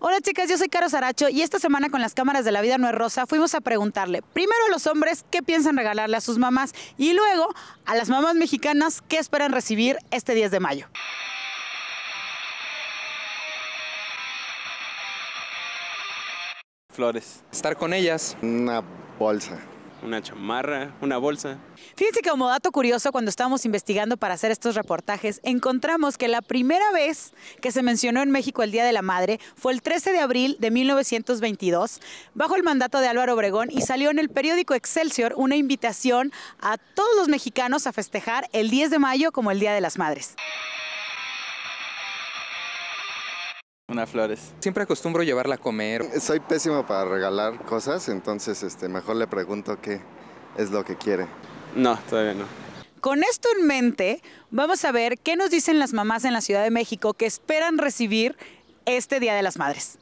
Hola chicas, yo soy Caro Saracho y esta semana con las cámaras de la vida no es rosa fuimos a preguntarle primero a los hombres qué piensan regalarle a sus mamás y luego a las mamás mexicanas qué esperan recibir este 10 de mayo. Flores. Estar con ellas. Una bolsa una chamarra, una bolsa. Fíjense que como dato curioso, cuando estábamos investigando para hacer estos reportajes, encontramos que la primera vez que se mencionó en México el Día de la Madre fue el 13 de abril de 1922, bajo el mandato de Álvaro Obregón, y salió en el periódico Excelsior una invitación a todos los mexicanos a festejar el 10 de mayo como el Día de las Madres. Una flores. Siempre acostumbro llevarla a comer. Soy pésimo para regalar cosas, entonces este, mejor le pregunto qué es lo que quiere. No, todavía no. Con esto en mente, vamos a ver qué nos dicen las mamás en la Ciudad de México que esperan recibir este Día de las Madres.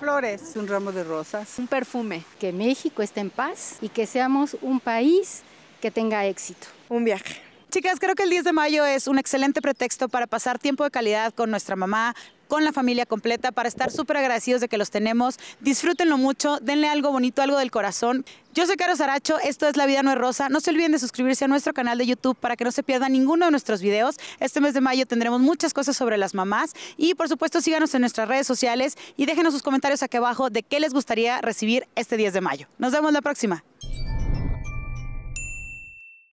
Flores, un ramo de rosas, un perfume. Que México esté en paz y que seamos un país que tenga éxito. Un viaje. Chicas, creo que el 10 de mayo es un excelente pretexto para pasar tiempo de calidad con nuestra mamá, con la familia completa, para estar súper agradecidos de que los tenemos. Disfrútenlo mucho, denle algo bonito, algo del corazón. Yo soy Caro Aracho, esto es La Vida No es Rosa. No se olviden de suscribirse a nuestro canal de YouTube para que no se pierdan ninguno de nuestros videos. Este mes de mayo tendremos muchas cosas sobre las mamás y por supuesto síganos en nuestras redes sociales y déjenos sus comentarios aquí abajo de qué les gustaría recibir este 10 de mayo. Nos vemos la próxima.